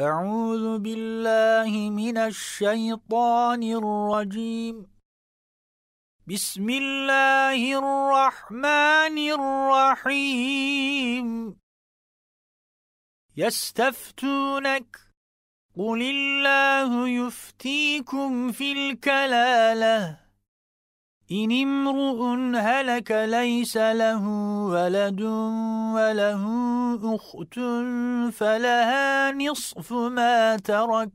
أعوذ بالله من الشيطان الرجيم بسم الله الرحمن الرحيم يستفتونك قل الله يفتيكم في الكلاله إن امرؤ هلك ليس له ولد وله أخت فلها نصف ما ترك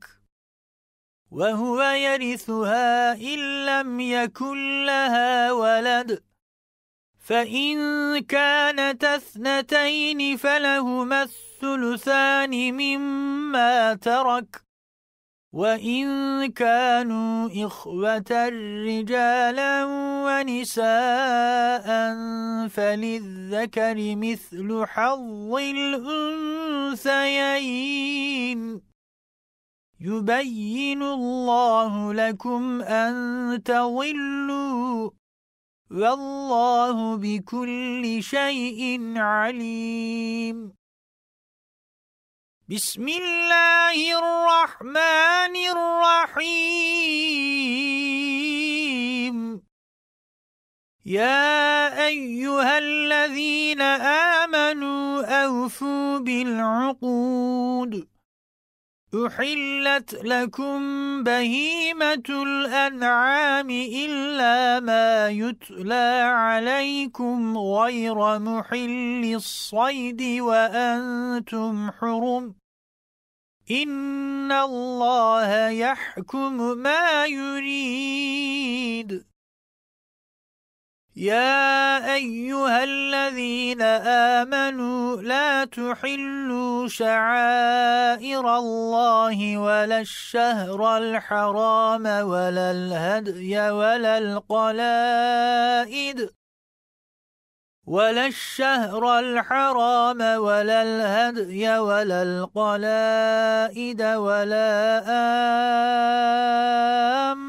وهو يرثها إن لم يكن لها ولد فإن كانت اثنتين فلهما الثلثان مما ترك وَإِن كَانُوا إِخْوَةً رِجَالًا وَنِسَاءً فَلِلذَّكَرِ مِثْلُ حَظِّ الْأُنثَيَيْنِ يُبَيِّنُ اللَّهُ لَكُمْ أَن تَضِلُّوا وَاللَّهُ بِكُلِّ شَيْءٍ عَلِيمٌ بسم الله الرحمن الرحيم يا أيها الذين آمنوا أوفوا بالعقود أحلت لكم بهيمة الأنعام إلا ما يتلى عليكم غير محل الصيد وأنتم حرم إن الله يحكم ما يريد يا أيها الذين آمنوا لا تحلوا شعائر الله ولا الشهر الحرام ولا الهدي ولا القلائد ولا الشهر الحرام ولا الهدي ولا القلائد ولا آم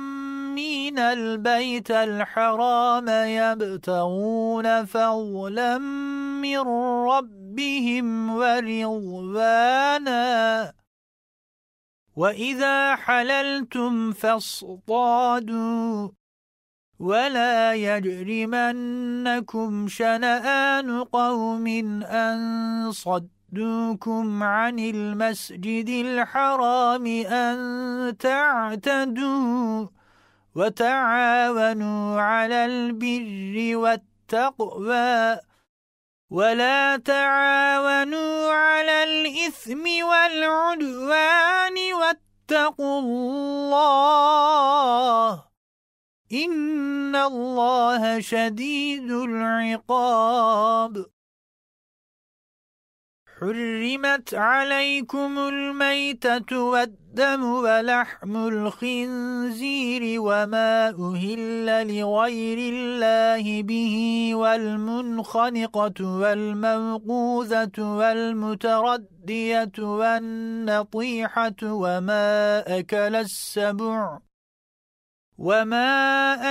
من البيت الحرام يبتغون فضلا من ربهم ورضوانا وإذا حللتم فاصطادوا ولا يجرمنكم شنآن قوم أن صدوكم عن المسجد الحرام أن تعتدوا وتعاونوا على البر والتقوى ولا تعاونوا على الإثم والعدوان واتقوا الله إن الله شديد العقاب حرمت عليكم الميتة والدم ولحم الخنزير وما أهل لغير الله به والمنخنقة والموقوذة والمتردية والنطيحة وما أكل السبع وما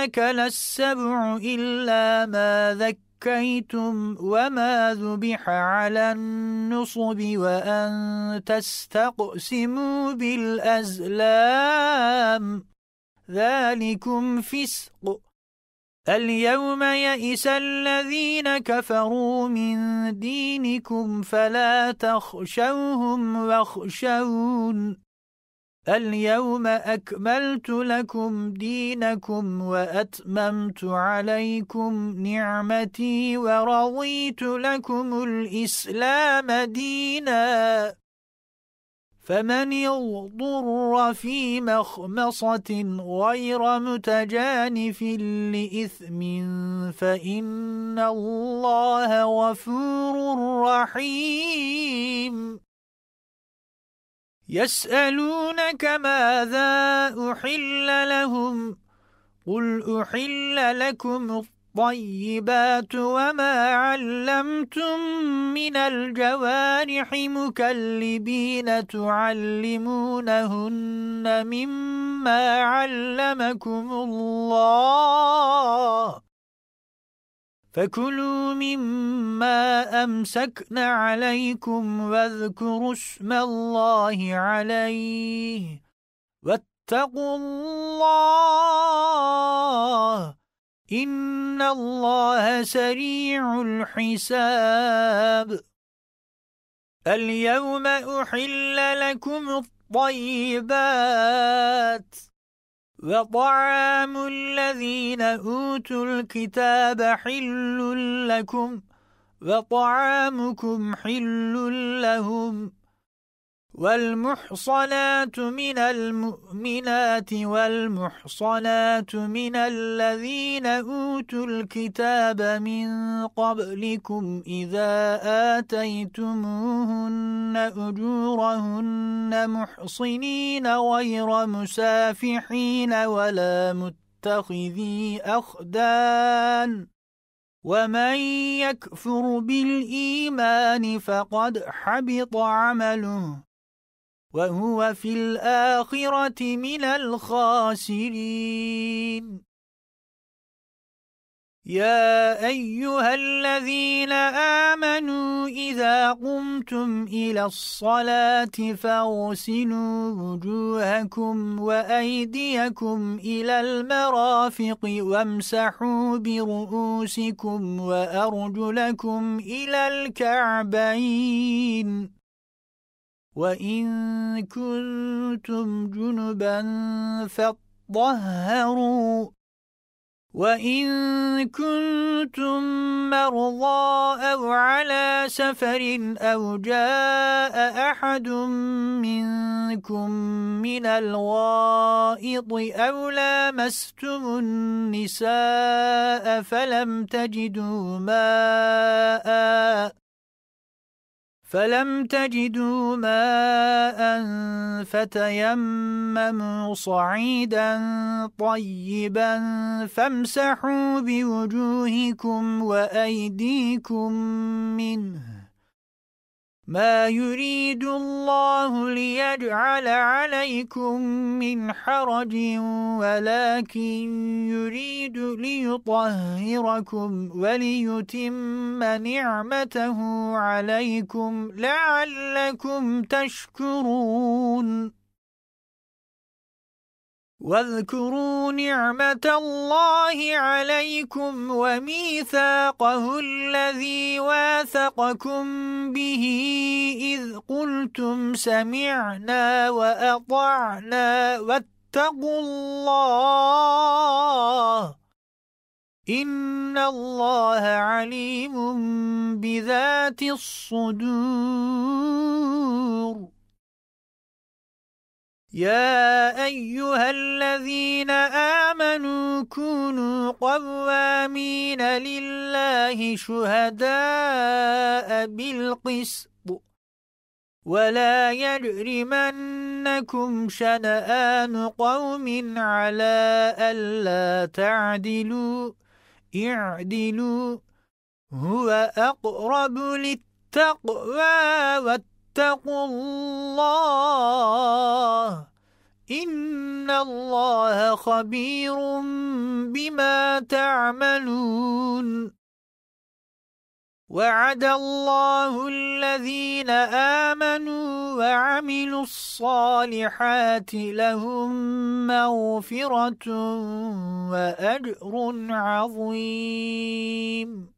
أكل السبع إلا ما ذكر أَبْكَيْتُمْ وَمَا ذُبِحَ عَلَى النُّصُبِ وَأَن تَسْتَقْسِمُوا بِالْأَزْلَامِ ذَلِكُمْ فِسْقٌ اليوم يئس الذين كفروا من دينكم فلا تخشوهم واخشون اليوم أكملت لكم دينكم وأتممت عليكم نعمتي ورضيت لكم الإسلام دينا فمن يضر في مخمصة غير متجانف لإثم فإن الله غفور رحيم يسألونك ماذا أحل لهم قل أحل لكم الطيبات وما علمتم من الجوارح مكلبين تعلمونهن مما علمكم الله فكلوا مما أَمْسَكْنَا عليكم واذكروا اسم الله عليه واتقوا الله إن الله سريع الحساب اليوم أحل لكم الطيبات وطعام الذين أوتوا الكتاب حل لكم وطعامكم حل لهم والمحصنات من المؤمنات والمحصنات من الذين أوتوا الكتاب من قبلكم إذا آتيتموهن أجورهن محصنين غير مسافحين ولا متخذي أخدان ومن يكفر بالإيمان فقد حبط عمله وهو في الآخرة من الخاسرين يا أيها الذين آمنوا إذا قمتم إلى الصلاة فاغسلوا وجوهكم وأيديكم إلى المرافق وامسحوا برؤوسكم وأرجلكم إلى الكعبين وَإِن كُنتُمْ جُنُبًا فَاطَّهَّرُوا وَإِن كُنتُم مَّرْضَىٰ أَوْ عَلَىٰ سَفَرٍ أَوْ جَاءَ أَحَدٌ مِّنكُم مِّنَ الْغَائِطِ أَوْ لَامَسْتُمُ النِّسَاءَ فَلَمْ تَجِدُوا مَاءً فَلَمْ تَجِدُوا مَاءً فَتَيَمَّمُوا صَعِيدًا طَيِّبًا فَامْسَحُوا بِوُجُوهِكُمْ وَأَيْدِيكُمْ مِنْهُ ما يريد الله ليجعل عليكم من حرج ولكن يريد ليطهركم وليتم نعمته عليكم لعلكم تشكرون واذكروا نعمة الله عليكم وميثاقه الذي واثقكم به إذ قلتم سمعنا وأطعنا واتقوا الله إن الله عليم بذات الصدور يا أيها الذين آمنوا آمنوا كونوا قوامين لله شهداء بالقسط ولا يجرمنكم شنآن قوم على ألا تعدلوا اعدلوا هو أقرب للتقوى واتقوا الله إِنَّ اللَّهَ خَبِيرٌ بِمَا تَعْمَلُونَ وَعَدَ اللَّهُ الَّذِينَ آمَنُوا وَعَمِلُوا الصَّالِحَاتِ لَهُمْ مَغْفِرَةٌ وَأَجْرٌ عَظِيمٌ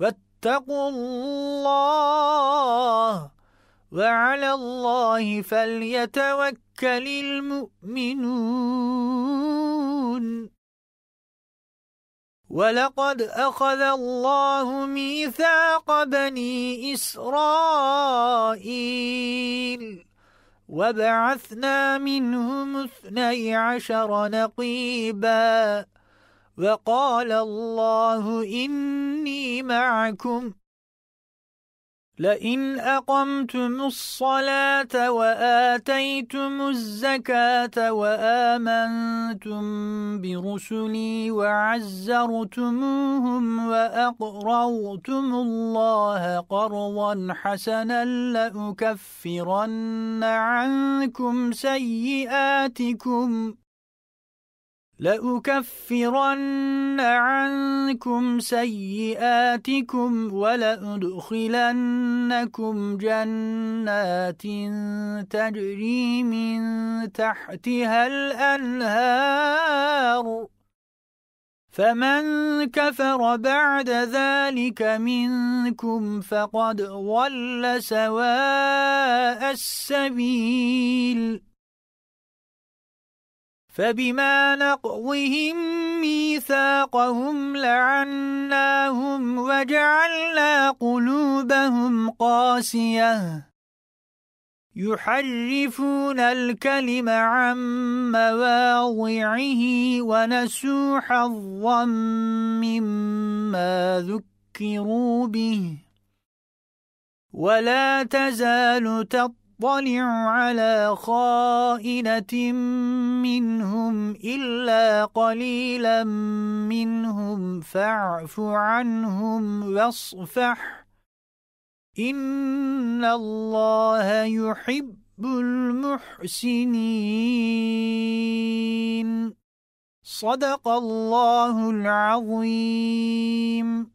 واتقوا الله وعلى الله فليتوكل المؤمنون ولقد أخذ الله ميثاق بني إسرائيل وبعثنا منهم اثني عشر نقيباً وقال الله إني معكم لئن أقمتم الصلاة وآتيتم الزكاة وآمنتم برسلي وعزرتموهم وأقررتم الله قرضا حسنا لأكفرن عنكم سيئاتكم لأكفرن عنكم سيئاتكم ولأدخلنكم جنات تجري من تحتها الأنهار فمن كفر بعد ذلك منكم فقد ضل سواء السبيل فبما نقضهم ميثاقهم لعناهم وجعلنا قلوبهم قاسية يحرفون الكلم عن مواضعه ونسوا حظا مما ذكروا به ولا تزال تطلع يطلع على خائنة منهم إلا قليلا منهم فاعف عنهم واصفح إن الله يحب المحسنين صدق الله العظيم